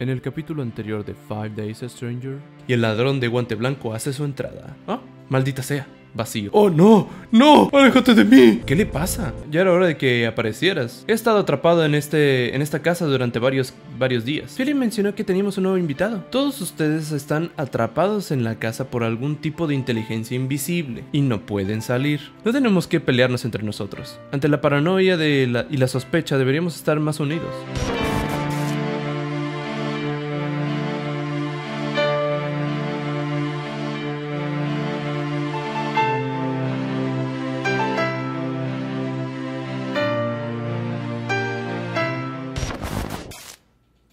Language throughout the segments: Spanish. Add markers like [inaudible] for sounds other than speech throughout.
En el capítulo anterior de Five Days a Stranger, y el ladrón de guante blanco hace su entrada. ¡Ah! ¡Maldita sea! Vacío. ¡Oh no! ¡No! ¡Aléjate de mí! ¿Qué le pasa? Ya era hora de que aparecieras. He estado atrapado en, este, en esta casa durante varios, varios días. Philip mencionó que teníamos un nuevo invitado. Todos ustedes están atrapados en la casa por algún tipo de inteligencia invisible y no pueden salir. No tenemos que pelearnos entre nosotros. Ante la paranoia de y la sospecha deberíamos estar más unidos.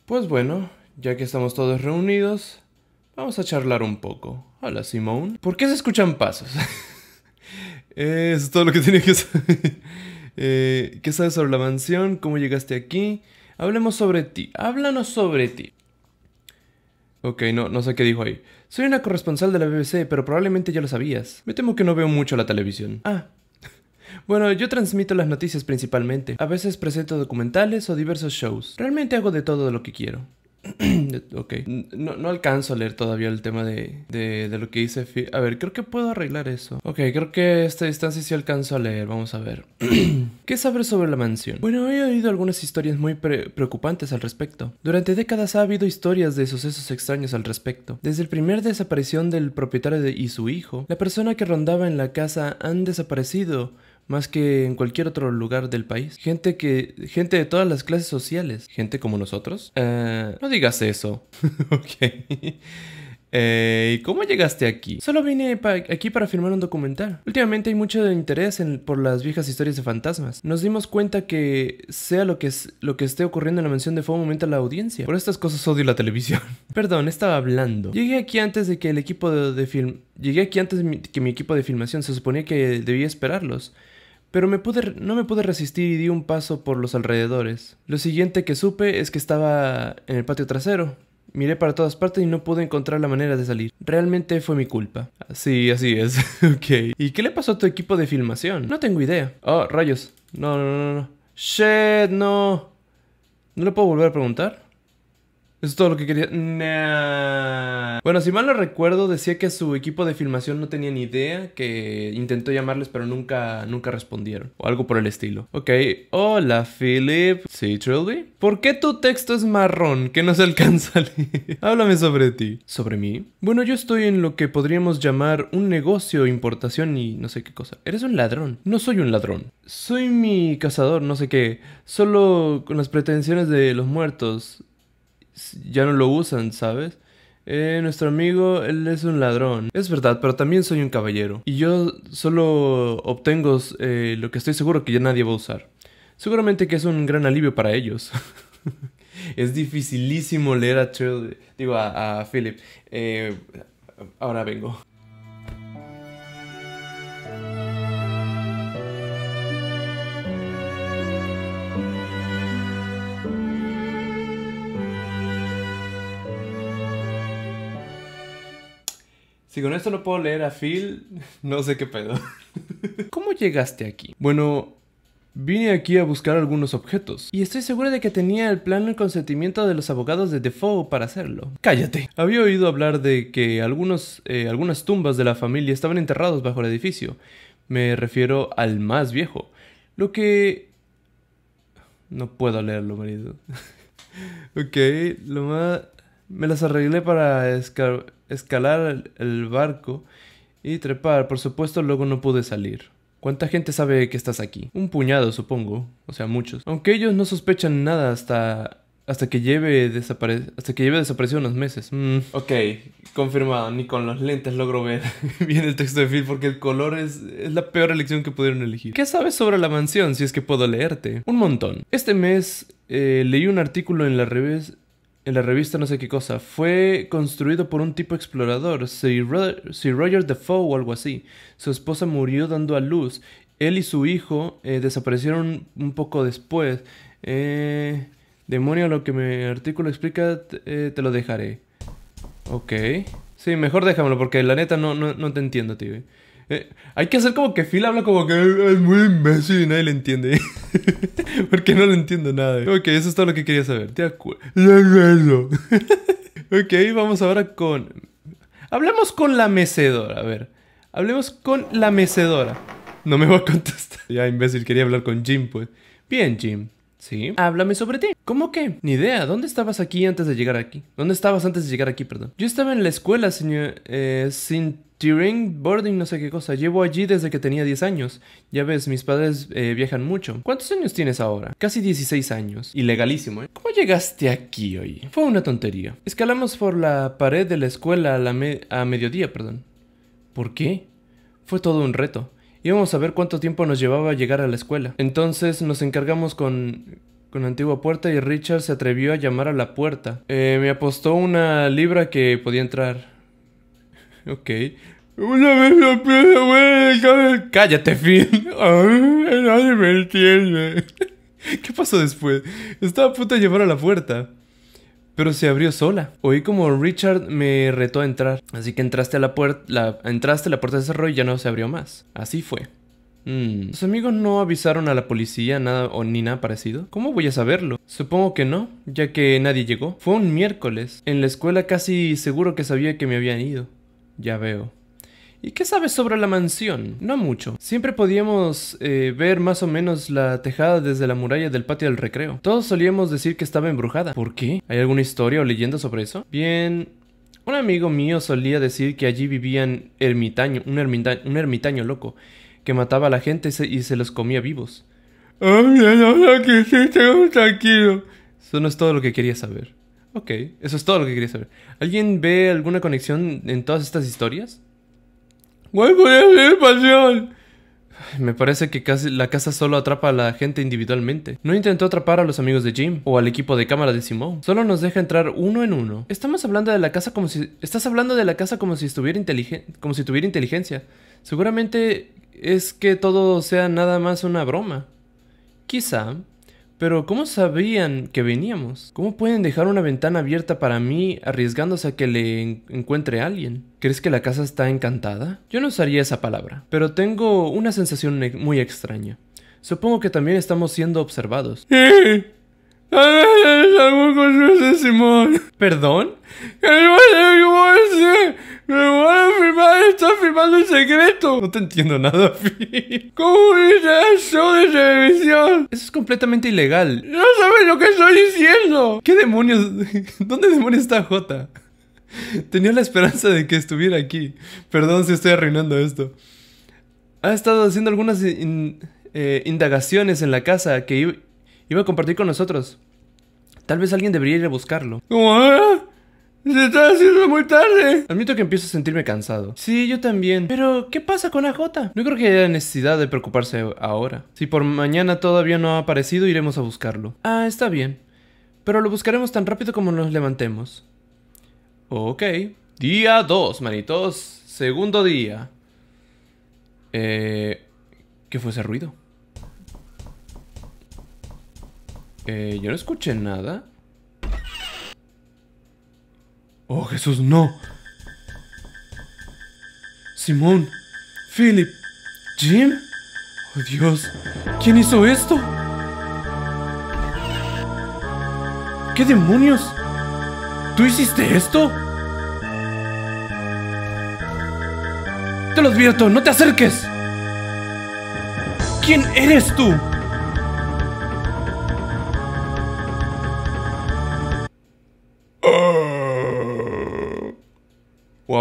Pues bueno, ya que estamos todos reunidos, vamos a charlar un poco. Hola, Simón. ¿Por qué se escuchan pasos? [laughs] Eh, eso es todo lo que tiene que saber. [laughs] Eh, ¿Qué sabes sobre la mansión? ¿Cómo llegaste aquí? Hablemos sobre ti. Háblanos sobre ti. Ok, no, no sé qué dijo ahí. Soy una corresponsal de la BBC, pero probablemente ya lo sabías. Me temo que no veo mucho la televisión. Ah, bueno, yo transmito las noticias principalmente. A veces presento documentales o diversos shows. Realmente hago de todo lo que quiero. [clears throat] ok. No, alcanzo a leer todavía el tema de, de, lo que hice. A ver, creo que puedo arreglar eso. Ok, creo que esta distancia sí alcanzo a leer. Vamos a ver. [clears throat] ¿Qué sabes sobre la mansión? Bueno, he oído algunas historias muy preocupantes al respecto. Durante décadas ha habido historias de sucesos extraños al respecto. Desde el primer desaparición del propietario y su hijo, la persona que rondaba en la casa han desaparecido más que en cualquier otro lugar del país. Gente que, gente de todas las clases sociales, gente como nosotros. Eh, no digas eso. [laughs] ok. Eh, ¿Cómo llegaste aquí? Solo vine aquí para firmar un documental. Últimamente hay mucho interés por las viejas historias de fantasmas. Nos dimos cuenta que sea lo que, esté ocurriendo en la mención de Fuego aumenta la audiencia. Por estas cosas odio la televisión. [laughs] Perdón, estaba hablando. Llegué aquí antes de que el equipo de, film... Llegué aquí antes de que mi equipo de filmación. Se suponía que debía esperarlos pero no me pude resistir y di un paso por los alrededores. Lo siguiente que supe es que estaba en el patio trasero. Miré para todas partes y no pude encontrar la manera de salir. Realmente fue mi culpa. Sí, así es. [laughs] ok. ¿Y qué le pasó a tu equipo de filmación? No tengo idea. Oh, rayos. No, no, no, no. Shit, no. ¿No lo puedo volver a preguntar? Eso es todo lo que quería. Nah. Bueno, si mal no recuerdo, decía que su equipo de filmación no tenía ni idea, que intentó llamarles, pero nunca, nunca respondieron. O algo por el estilo. Ok. Hola, Philip. ¿Sí, Trilby? ¿Por qué tu texto es marrón? Que no se alcanza a leer. [laughs] Háblame sobre ti. ¿Sobre mí? Bueno, yo estoy en lo que podríamos llamar un negocio, importación y no sé qué cosa. Eres un ladrón. No soy un ladrón. Soy mi cazador, no sé qué. Solo con las pretensiones de los muertos ya no lo usan, ¿sabes? Eh, nuestro amigo, él es un ladrón. Es verdad, pero también soy un caballero. Y yo solo obtengo eh, lo que estoy seguro que ya nadie va a usar. Seguramente que es un gran alivio para ellos. [laughs] es dificilísimo leer a digo, a, Philip. Eh, ahora vengo. Si con esto no puedo leer a Phil, [laughs] no sé qué pedo. [laughs] ¿Cómo llegaste aquí? Bueno, Vine aquí a buscar algunos objetos, y estoy seguro de que tenía el plan y consentimiento de los abogados de Defoe para hacerlo. ¡Cállate! Había oído hablar de que algunos, eh, algunas tumbas de la familia estaban enterrados bajo el edificio. Me refiero al más viejo. Lo que... No puedo leerlo, marido. [laughs] ok, lo más... Me las arreglé para escalar el barco y trepar. Por supuesto, luego no pude salir. ¿Cuánta gente sabe que estás aquí? Un puñado, supongo. O sea, muchos. Aunque ellos no sospechan nada hasta hasta que lleve, hasta que lleve desaparecido unos meses. Mm. Ok, confirmado. Ni con los lentes logro ver [laughs] bien el texto de Phil porque el color es, es la peor elección que pudieron elegir. ¿Qué sabes sobre la mansión si es que puedo leerte? Un montón. Este mes eh, leí un artículo en la revés en la revista no sé qué cosa, fue construido por un tipo explorador, Sir Roger, de Roger Defoe o algo así. Su esposa murió dando a luz. Él y su hijo eh, desaparecieron un poco después. Eh, demonio, lo que mi artículo explica eh, te lo dejaré. Ok. Sí, mejor déjamelo porque la neta no, no te entiendo, tío. Eh, hay que hacer como que Phil habla como que eh, es muy imbécil y nadie le entiende. [laughs] Porque no le entiendo nada. Ok, eso es todo lo que quería saber. De acuerdo. [laughs] [laughs] ok, vamos ahora con... Hablemos con la mecedora, a ver. Hablemos con la mecedora. No me va a contestar. Ya, imbécil, quería hablar con Jim, pues. Bien, Jim. Sí. Háblame sobre ti. ¿Cómo que? Ni idea. ¿Dónde estabas aquí antes de llegar aquí? ¿Dónde estabas antes de llegar aquí, perdón? Yo estaba en la escuela, señor... Eh, sin Turing boarding, no sé qué cosa. Llevo allí desde que tenía 10 años. Ya ves, mis padres eh, viajan mucho. ¿Cuántos años tienes ahora? Casi 16 años. Ilegalísimo, ¿eh? ¿Cómo llegaste aquí hoy? Fue una tontería. Escalamos por la pared de la escuela a, la a mediodía, perdón. ¿Por qué? Fue todo un reto. Íbamos a ver cuánto tiempo nos llevaba llegar a la escuela. Entonces nos encargamos con con la antigua puerta y Richard se atrevió a llamar a la puerta. Eh, me apostó una libra que podía entrar. [laughs] ok. Una vez Cállate, Finn. [laughs] Nadie me entiende. [laughs] ¿Qué pasó después? Estaba a punto de llevar a la puerta pero se abrió sola. Oí como Richard me retó a entrar, así que entraste a la puerta, la, entraste, la puerta de cerró y ya no se abrió más. Así fue. Mmm. ¿Sus amigos no avisaron a la policía nada o ni nada parecido? ¿Cómo voy a saberlo? Supongo que no, ya que nadie llegó. Fue un miércoles. En la escuela casi seguro que sabía que me habían ido. Ya veo. ¿Y qué sabes sobre la mansión? No mucho. Siempre podíamos eh, ver más o menos la tejada desde la muralla del patio del recreo. Todos solíamos decir que estaba embrujada. ¿Por qué? ¿Hay alguna historia o leyenda sobre eso? Bien, un amigo mío solía decir que allí vivían ermitaño, un, ermitaño loco, que mataba a la gente y se los comía vivos. ¡Ay, ah, no no, que tengo tranquilo. Eso no es todo lo que quería saber. Ok, eso es todo lo que quería saber. ¿Alguien ve alguna conexión en todas estas historias? Me parece que casi la casa solo atrapa a la gente individualmente. No intentó atrapar a los amigos de Jim o al equipo de cámara de Simón Solo nos deja entrar uno en uno. Estamos hablando de la casa como si estás hablando de la casa como si estuviera inteligente, como si tuviera inteligencia. Seguramente es que todo sea nada más una broma. Quizá pero ¿cómo sabían que veníamos? ¿Cómo pueden dejar una ventana abierta para mí arriesgándose a que le encuentre a alguien? ¿Crees que la casa está encantada? Yo no usaría esa palabra, pero tengo una sensación e-, muy extraña. Supongo que también estamos siendo observados. ¿Perdón? Me voy a firmar, están firmando el secreto. No te entiendo nada, Fi. ¿Cómo dice eso de televisión? Eso es completamente ilegal. No sabes lo que estoy diciendo. ¿Qué demonios? [laughs] ¿Dónde demonios está Jota? Tenía la esperanza de que estuviera aquí. Perdón si estoy arruinando esto. Ha estado haciendo algunas eh, indagaciones en la casa que iba, a compartir con nosotros. Tal vez alguien debería ir a buscarlo. ¿Cómo? Se está haciendo muy tarde. Admito que empiezo a sentirme cansado. Sí, yo también. Pero, ¿qué pasa con AJ? No creo que haya necesidad de preocuparse ahora. Si por mañana todavía no ha aparecido, iremos a buscarlo. Ah, está bien. Pero lo buscaremos tan rápido como nos levantemos. Ok. Día 2, manitos. Segundo día. Eh... ¿Qué fue ese ruido? Eh, yo no escuché nada. Oh Jesús, no. Simón, Philip, Jim. Oh Dios, ¿quién hizo esto? ¿Qué demonios? ¿Tú hiciste esto? Te lo advierto, no te acerques. ¿Quién eres tú?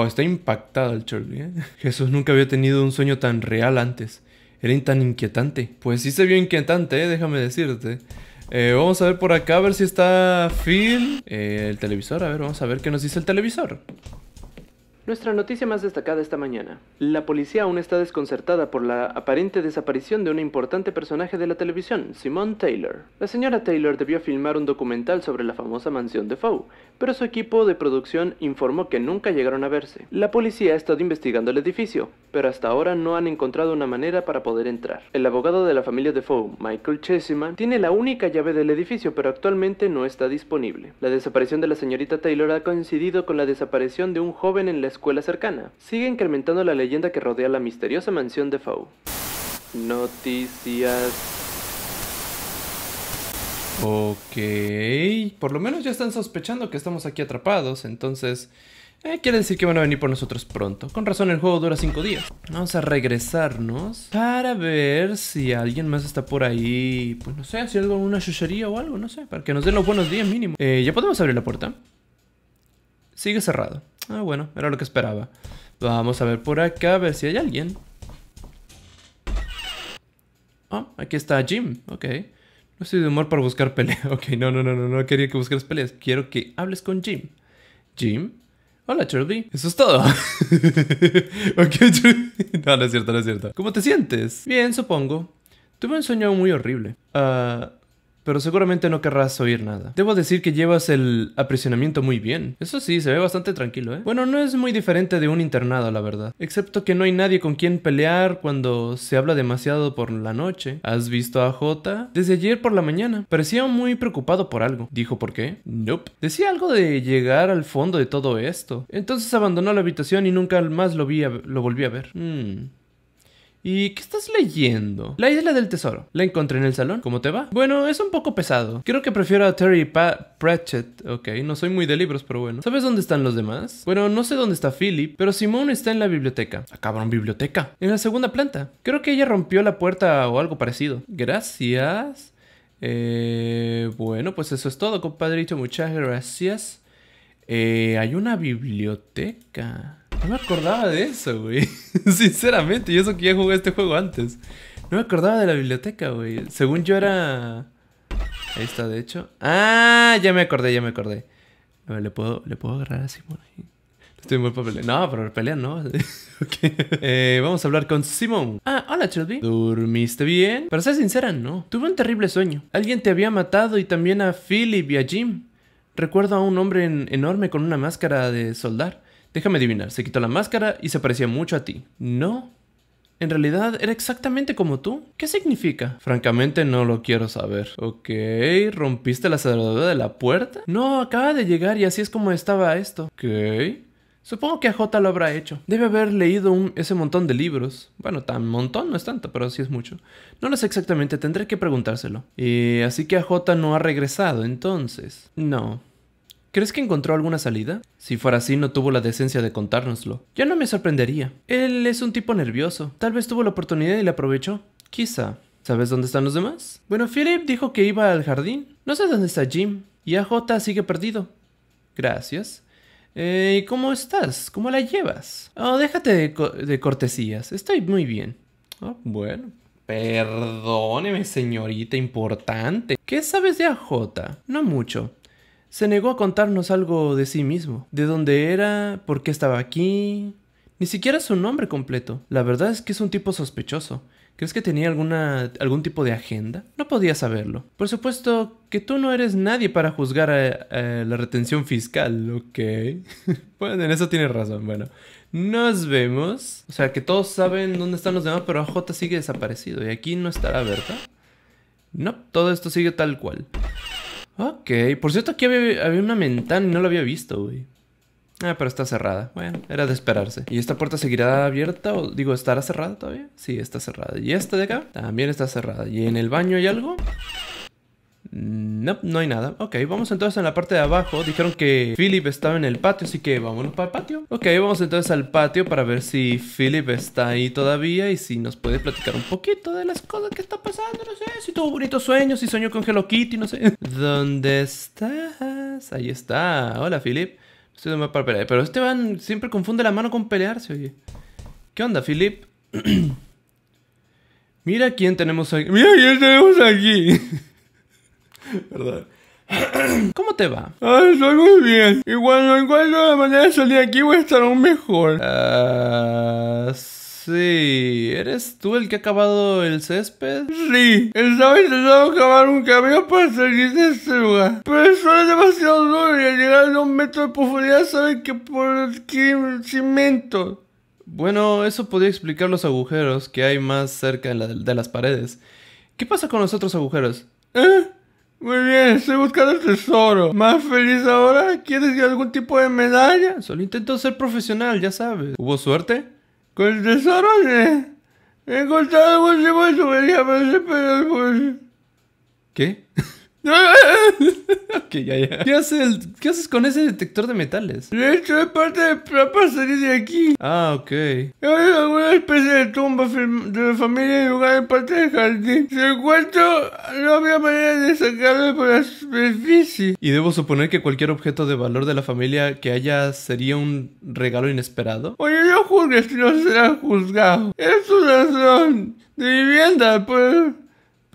está impactado el Charlie. ¿eh? [laughs] Jesús nunca había tenido un sueño tan real antes. Era tan inquietante. Pues sí se vio inquietante, ¿eh? déjame decirte. Eh, vamos a ver por acá, a ver si está Phil. el televisor, a ver, vamos a ver qué nos dice el televisor. Nuestra noticia más destacada esta mañana. La policía aún está desconcertada por la aparente desaparición de un importante personaje de la televisión, Simone Taylor. La señora Taylor debió filmar un documental sobre la famosa mansión de Foe, pero su equipo de producción informó que nunca llegaron a verse. La policía ha estado investigando el edificio, pero hasta ahora no han encontrado una manera para poder entrar. El abogado de la familia de Foe, Michael Chesiman, tiene la única llave del edificio, pero actualmente no está disponible. La desaparición de la señorita Taylor ha coincidido con la desaparición de un joven en la escuela cercana, sigue incrementando la leyenda que rodea la misteriosa mansión de Fau. Noticias Ok, por lo menos ya están sospechando que estamos aquí atrapados, entonces eh, quiere decir que van a venir por nosotros pronto. Con razón el juego dura 5 días. Vamos a regresarnos para ver si alguien más está por ahí, pues no sé, si algo, una chuchería o algo, no sé, para que nos den los buenos días mínimo. Eh, ¿Ya podemos abrir la puerta? Sigue cerrado. Ah, bueno, era lo que esperaba. Vamos a ver por acá, a ver si hay alguien. oh, aquí está Jim, ok. No estoy de humor para buscar peleas. [laughs] Ok, no, no, no, no, no quería que buscaras peleas. Quiero que hables con Jim. Jim. Hola, Charlie. Eso es todo. [laughs] ok, Charlie. No, no es cierto, no es cierto. ¿Cómo te sientes? Bien, supongo. Tuve un sueño muy horrible. Ah pero seguramente no querrás oír nada. Debo decir que llevas el aprisionamiento muy bien. Eso sí, se ve bastante tranquilo, ¿eh? Bueno, no es muy diferente de un internado, la verdad. Excepto que no hay nadie con quien pelear cuando se habla demasiado por la noche. ¿Has visto a Jota? Desde ayer por la mañana. Parecía muy preocupado por algo. ¿Dijo por qué? Nope. Decía algo de llegar al fondo de todo esto. Entonces abandonó la habitación y nunca más lo, vi lo volví a ver. Hmm. ¿Y qué estás leyendo? La isla del tesoro. La encontré en el salón. ¿Cómo te va? Bueno, es un poco pesado. Creo que prefiero a Terry Pratchett. Ok, no soy muy de libros, pero bueno. ¿Sabes dónde están los demás? Bueno, no sé dónde está Philip, pero Simone está en la biblioteca. ¿Acabaron ah, biblioteca. En la segunda planta. Creo que ella rompió la puerta o algo parecido. Gracias. Eh, bueno, pues eso es todo, compadrito. Muchas gracias. Eh, hay una biblioteca. No me acordaba de eso, güey. [laughs] Sinceramente, yo eso que ya jugué este juego antes. No me acordaba de la biblioteca, güey. Según yo era... Ahí está, de hecho. ¡Ah! Ya me acordé, ya me acordé. A ver, ¿le puedo, ¿le puedo agarrar a Simon? Estoy muy para No, pero pelear no. [laughs] Eh, vamos a hablar con Simon. Ah, hola, Chelsea. ¿Durmiste bien? Para ser sincera, no. Tuve un terrible sueño. Alguien te había matado y también a Philip y a Jim. Recuerdo a un hombre enorme con una máscara de soldar. Déjame adivinar, se quitó la máscara y se parecía mucho a ti. ¿No? En realidad era exactamente como tú. ¿Qué significa? Francamente no lo quiero saber. Ok, ¿rompiste la cerradura de la puerta? No, acaba de llegar y así es como estaba esto. Ok. Supongo que a lo habrá hecho. Debe haber leído un, ese montón de libros. Bueno, tan montón no es tanto, pero sí es mucho. No lo sé exactamente, tendré que preguntárselo. Y eh, así que a no ha regresado entonces. No, ¿Crees que encontró alguna salida? Si fuera así, no tuvo la decencia de contárnoslo. Ya no me sorprendería. Él es un tipo nervioso. Tal vez tuvo la oportunidad y la aprovechó. Quizá. ¿Sabes dónde están los demás? Bueno, Philip dijo que iba al jardín. No sé dónde está Jim. Y AJ sigue perdido. Gracias. Eh, ¿Cómo estás? ¿Cómo la llevas? Oh, déjate de, de cortesías. Estoy muy bien. Oh, bueno. Perdóneme, señorita importante. ¿Qué sabes de AJ? No mucho. Se negó a contarnos algo de sí mismo, de dónde era, por qué estaba aquí, ni siquiera su nombre completo. La verdad es que es un tipo sospechoso. ¿Crees que tenía alguna, algún tipo de agenda? No podía saberlo. Por supuesto que tú no eres nadie para juzgar a, la retención fiscal, ¿ok? [laughs] bueno, en eso tienes razón, bueno. Nos vemos. O sea, que todos saben dónde están los demás, pero AJ sigue desaparecido. Y aquí no estará, ¿verdad? No, todo esto sigue tal cual. Ok, por cierto, aquí había, una ventana y no lo había visto, güey. Ah, pero está cerrada. Bueno, era de esperarse. ¿Y esta puerta seguirá abierta? O digo, ¿estará cerrada todavía? Sí, está cerrada. ¿Y esta de acá? También está cerrada. ¿Y en el baño hay algo? Mm, no, no hay nada. Ok, vamos entonces a la parte de abajo. Dijeron que Philip estaba en el patio, así que vámonos para el patio. Ok, vamos entonces al patio para ver si Philip está ahí todavía y si nos puede platicar un poquito de las cosas que está pasando. No sé, si tuvo bonitos sueños, si sueño con Hello Kitty, no sé. [laughs] ¿Dónde estás? Ahí está. Hola, Philip. Estoy de para pelear. Pero este van siempre confunde la mano con pelearse, oye. ¿Qué onda, Philip? [clears throat] Mira quién tenemos aquí. Mira quién tenemos aquí. [laughs] [laughs] Perdón. ¿Cómo te va? Ay, estoy muy bien. Y cuando encuentro la manera de salir aquí voy a estar aún mejor. Ah... sí, ¿eres tú el que ha acabado el césped? Sí, estaba intentando cavar un camino para salir de este lugar. Pero eso es demasiado duro y al llegar a un metro de profundidad saben que por aquí cimento. Bueno, eso podría explicar los agujeros que hay más cerca de, de las paredes. ¿Qué pasa con los otros agujeros? ¿Eh? Muy bien, estoy buscando el tesoro. ¿Más feliz ahora? ¿Quieres algún tipo de medalla? Solo intento ser profesional, ya sabes. ¿Hubo suerte? Con el tesoro, ¿eh? He encontrado algún tipo de pero... ¿Qué? [laughs] [laughs] Ok, ya, ya. ¿Qué, hace ¿Qué, haces con ese detector de metales? De hecho, es parte de para salir de aquí. Ah, ok. Hay alguna especie de tumba de la familia en lugar de parte del jardín. Si encuentro, no había manera de sacarlo por la superficie. Y debo suponer que cualquier objeto de valor de la familia que haya sería un regalo inesperado. Oye, no juzgues, no será juzgado. Es un razón de vivienda, pues.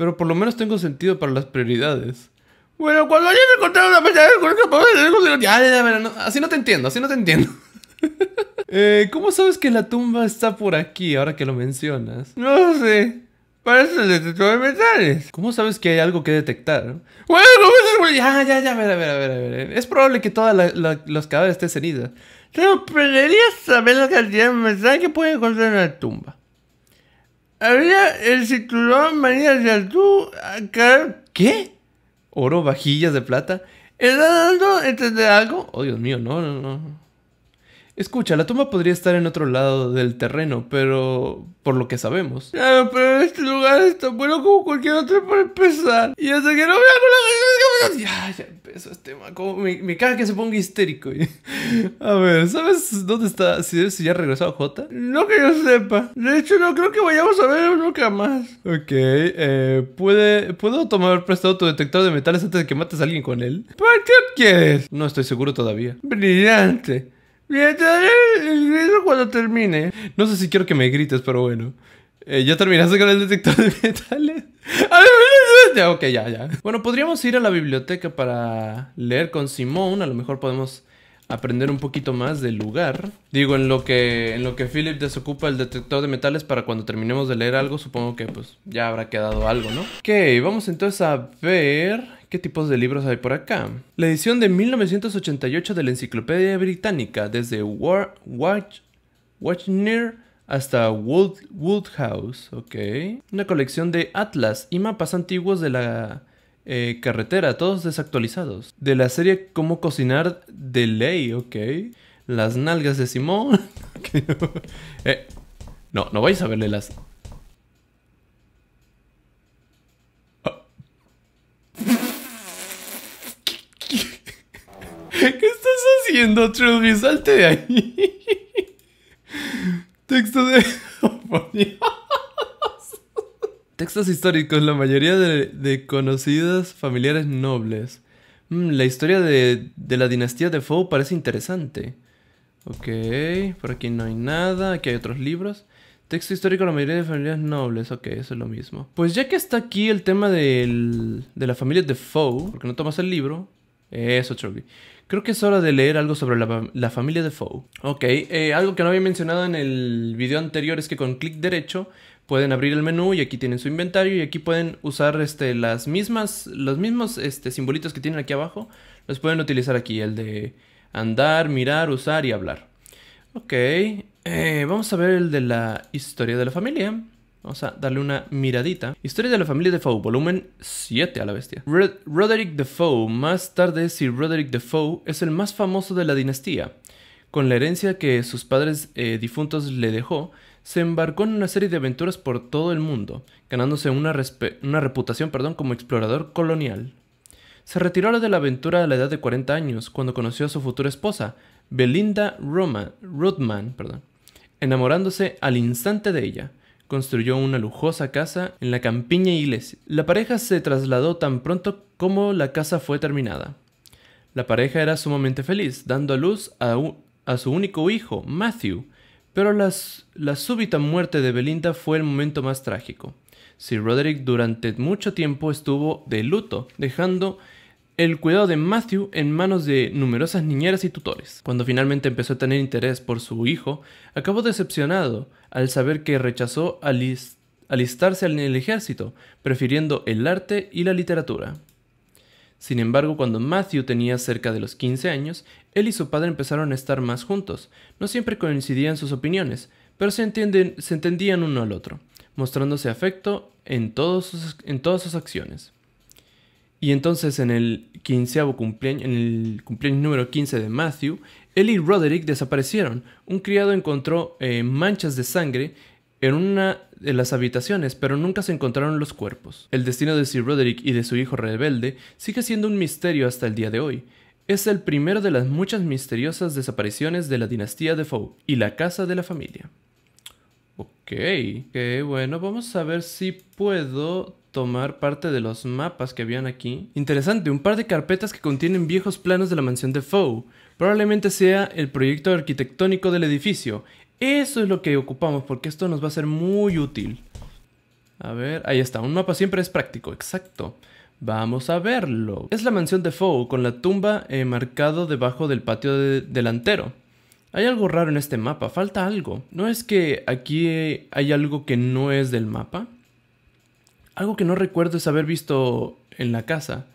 Pero por lo menos tengo sentido para las prioridades. Bueno, cuando hayas encontrado una pelea de ya, ya, no, así no te entiendo, así no te entiendo. [laughs] eh, ¿Cómo sabes que la tumba está por aquí ahora que lo mencionas? No sé. Parece el detector de metales. ¿Cómo sabes que hay algo que detectar? Bueno, ya, ya, ya, a ver, a ver Es probable que todos los cadáveres estén heridos. Te sorprendería saber la cantidad de metales que puede encontrar en la tumba. Había el cinturón María de altú. ¿Qué? Oro, vajillas de plata. ¿Está dando de algo? Oh, Dios mío, no, no, no. Escucha, la tumba podría estar en otro lado del terreno, pero por lo que sabemos. pero este lugar es tan bueno como cualquier otro para empezar. Y hasta que no veamos la ya, ya empezó este tema. Como me, caga que se ponga histérico. [laughs] A ver, ¿sabes dónde está? ¿Si, si ya regresó a Jota? No que yo sepa. De hecho, no creo que vayamos a ver nunca más. Ok, eh, ¿puede, ¿puedo tomar prestado tu detector de metales antes de que mates a alguien con él? ¿Para qué quieres? No estoy seguro todavía. Brillante cuando termine. No sé si quiero que me grites, pero bueno. Eh, ¿Ya terminaste con el detector de metales? ya, ok, ya, ya. Bueno, podríamos ir a la biblioteca para leer con Simón. A lo mejor podemos aprender un poquito más del lugar. Digo, en lo que, en lo que Philip desocupa el detector de metales para cuando terminemos de leer algo, supongo que pues ya habrá quedado algo, ¿no? Ok, vamos entonces a ver ¿Qué tipos de libros hay por acá? La edición de 1988 de la Enciclopedia Británica, desde War, Watch, Watchner hasta Wood, Woodhouse, ok. Una colección de atlas y mapas antiguos de la eh, carretera, todos desactualizados. De la serie Cómo cocinar de ley, ok. Las nalgas de Simón. [laughs] Eh, no, no vais a verle las ¿Qué estás haciendo, Trilby? Salte de ahí. Texto de... [laughs] Textos históricos, la mayoría de, conocidas familiares nobles. Mm, la historia de, la dinastía de Fou parece interesante. Ok, por aquí no hay nada, aquí hay otros libros. Texto histórico, la mayoría de familias nobles. Ok, eso es lo mismo. Pues ya que está aquí el tema de la familia de Fou, porque no tomas el libro. Eso, Chucky. Creo que es hora de leer algo sobre la, familia de Foe. Ok, eh, algo que no había mencionado en el video anterior es que con clic derecho pueden abrir el menú y aquí tienen su inventario y aquí pueden usar este, las mismas, los mismos este, simbolitos que tienen aquí abajo. Los pueden utilizar aquí, el de andar, mirar, usar y hablar. Ok, eh, vamos a ver el de la historia de la familia. Vamos a darle una miradita. Historia de la familia de Defoe, volumen 7 a la bestia. Roderick de Defoe, más tarde Sir Roderick de Defoe, es el más famoso de la dinastía. Con la herencia que sus padres eh, difuntos le dejó, se embarcó en una serie de aventuras por todo el mundo, ganándose una, reputación perdón, como explorador colonial. Se retiró de la aventura a la edad de 40 años, cuando conoció a su futura esposa, Belinda Roma enamorándose al instante de ella construyó una lujosa casa en la campiña iglesia. La pareja se trasladó tan pronto como la casa fue terminada. La pareja era sumamente feliz, dando a luz a, su único hijo, Matthew, pero la súbita muerte de Belinda fue el momento más trágico. Sir Roderick durante mucho tiempo estuvo de luto, dejando el cuidado de Matthew en manos de numerosas niñeras y tutores. Cuando finalmente empezó a tener interés por su hijo, acabó decepcionado al saber que rechazó alistarse en el ejército, prefiriendo el arte y la literatura. Sin embargo, cuando Matthew tenía cerca de los 15 años, él y su padre empezaron a estar más juntos. No siempre coincidían sus opiniones, pero se, entendían uno al otro, mostrándose afecto en, en todas sus acciones. Y entonces en el quinceavo cumpleaños, en el cumpleaños número 15 de Matthew, él y Roderick desaparecieron. Un criado encontró eh, manchas de sangre en una de las habitaciones, pero nunca se encontraron los cuerpos. El destino de Sir Roderick y de su hijo rebelde sigue siendo un misterio hasta el día de hoy. Es el primero de las muchas misteriosas desapariciones de la dinastía de Foe y la casa de la familia. Ok, bueno, vamos a ver si puedo tomar parte de los mapas que habían aquí. Interesante, un par de carpetas que contienen viejos planos de la mansión de Foe probablemente sea el proyecto arquitectónico del edificio. Eso es lo que ocupamos porque esto nos va a ser muy útil. A ver, ahí está, un mapa siempre es práctico, exacto. Vamos a verlo. Es la mansión de Fou con la tumba eh, marcado debajo del patio delantero. Hay algo raro en este mapa, falta algo. ¿No es que aquí eh, hay algo que no es del mapa? Algo que no recuerdo es haber visto en la casa.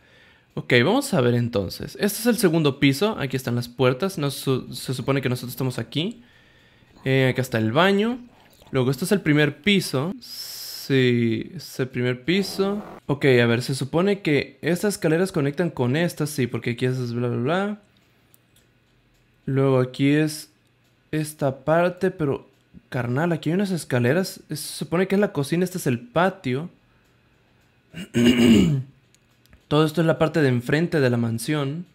Ok, vamos a ver entonces. Este es el segundo piso. Aquí están las puertas. se supone que nosotros estamos aquí. Eh, acá está el baño. Luego, este es el primer piso. Sí, es el primer piso. Ok, a ver, se supone que estas escaleras conectan con estas, sí, porque aquí es bla, bla, bla. Luego aquí es esta parte, pero carnal, aquí hay unas escaleras. Se supone que es la cocina, este es el patio. [clears throat] Todo esto es la parte de enfrente de la mansión.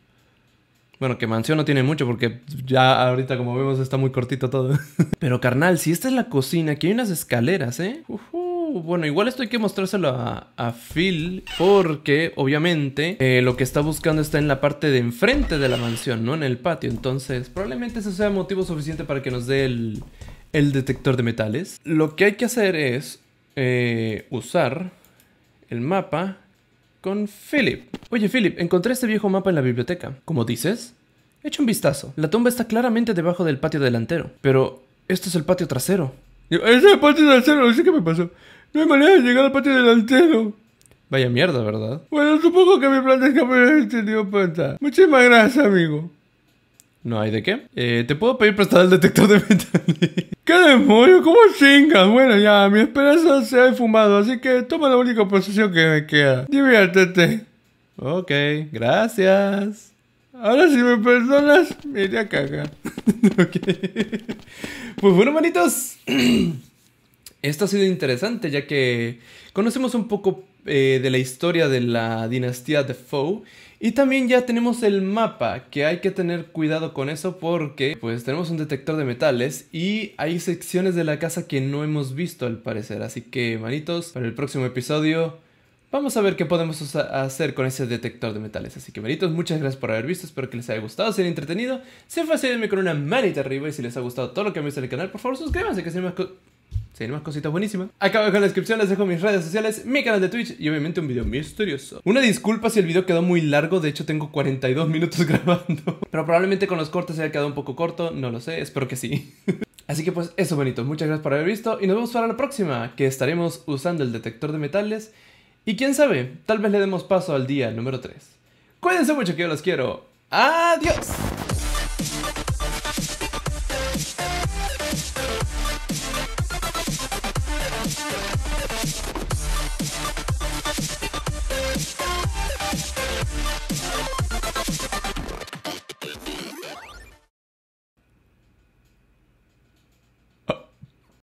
Bueno, que mansión no tiene mucho porque ya ahorita como vemos está muy cortito todo. [laughs] Pero carnal, si esta es la cocina, aquí hay unas escaleras, ¿eh? Bueno, igual esto hay que mostrárselo a, Phil porque obviamente eh, lo que está buscando está en la parte de enfrente de la mansión, no en el patio. Entonces probablemente ese sea motivo suficiente para que nos dé el, detector de metales. Lo que hay que hacer es eh, usar el mapa con Philip. Oye Philip, encontré este viejo mapa en la biblioteca. ¿Cómo dices? Echa un vistazo. La tumba está claramente debajo del patio delantero. Pero esto es el patio trasero. Ese es el patio delantero, qué me pasó. No hay manera de llegar al patio delantero. Vaya mierda, ¿verdad? Bueno, supongo que mi plan de escape no es tenido este, cuenta. Muchísimas gracias, amigo. No hay de qué. Eh, ¿Te puedo pedir prestado el detector de metal? [laughs] ¿Qué demonio? ¿Cómo chingas? Bueno, ya, mi esperanza se ha fumado, así que toma la única posición que me queda. Diviértete. Ok, gracias. Ahora si me perdonas, me iré a cagar. [laughs] Pues bueno, manitos. [clears throat] Esto ha sido interesante, ya que conocemos un poco eh, de la historia de la dinastía de Foe. Y también ya tenemos el mapa, que hay que tener cuidado con eso porque pues tenemos un detector de metales y hay secciones de la casa que no hemos visto al parecer. Así que manitos, para el próximo episodio vamos a ver qué podemos hacer con ese detector de metales. Así que manitos, muchas gracias por haber visto, espero que les haya gustado, ser entretenido. Si fue así, con una manita arriba y si les ha gustado todo lo que han visto en el canal, por favor suscríbanse que se más tiene más cositas buenísimas. Acá abajo en la descripción les dejo mis redes sociales, mi canal de Twitch y obviamente un video misterioso. Una disculpa si el video quedó muy largo, de hecho tengo 42 minutos [laughs] grabando. Pero probablemente con los cortes se haya quedado un poco corto, no lo sé, espero que sí. [laughs] Así que pues eso bonito, muchas gracias por haber visto y nos vemos para la próxima, que estaremos usando el detector de metales y quién sabe, tal vez le demos paso al día número 3. Cuídense mucho que yo los quiero. Adiós.